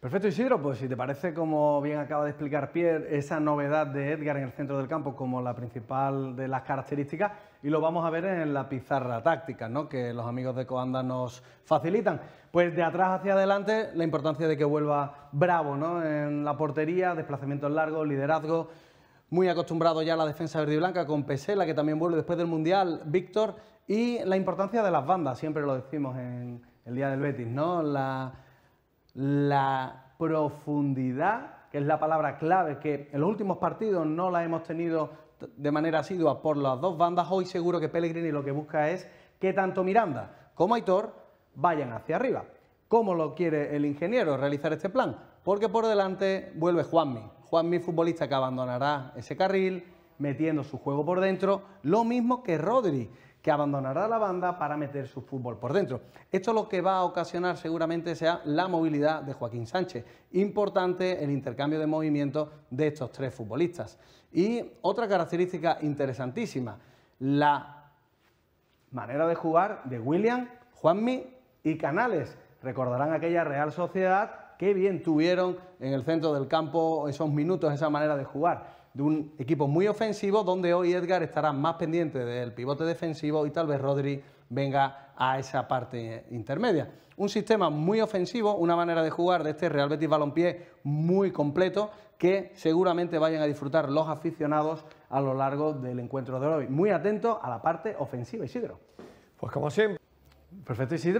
Perfecto, Isidro. Pues si te parece, como bien acaba de explicar Pierre, esa novedad de Edgar en el centro del campo como la principal de las características, y lo vamos a ver en la pizarra táctica, ¿no? que los amigos de Coanda nos facilitan. Pues de atrás hacia adelante, la importancia de que vuelva bravo ¿no? en la portería, desplazamientos largos, liderazgo. Muy acostumbrado ya a la defensa verde y blanca con Pesela, que también vuelve después del Mundial, Víctor, y la importancia de las bandas, siempre lo decimos en el Día del Betis, ¿no? La la profundidad, que es la palabra clave, que en los últimos partidos no la hemos tenido de manera asidua por las dos bandas, hoy seguro que Pellegrini lo que busca es que tanto Miranda como Aitor vayan hacia arriba. ¿Cómo lo quiere el ingeniero realizar este plan? Porque por delante vuelve Juanmi, Juanmi futbolista que abandonará ese carril, metiendo su juego por dentro, lo mismo que Rodri que abandonará la banda para meter su fútbol por dentro. Esto lo que va a ocasionar seguramente sea la movilidad de Joaquín Sánchez. Importante el intercambio de movimientos de estos tres futbolistas. Y otra característica interesantísima, la manera de jugar de William, Juanmi y Canales. Recordarán aquella Real Sociedad, que bien tuvieron en el centro del campo esos minutos, esa manera de jugar de un equipo muy ofensivo donde hoy Edgar estará más pendiente del pivote defensivo y tal vez Rodri venga a esa parte intermedia. Un sistema muy ofensivo, una manera de jugar de este Real Betis Balompié muy completo que seguramente vayan a disfrutar los aficionados a lo largo del encuentro de hoy. Muy atento a la parte ofensiva, Isidro. Pues como siempre. Perfecto, Isidro.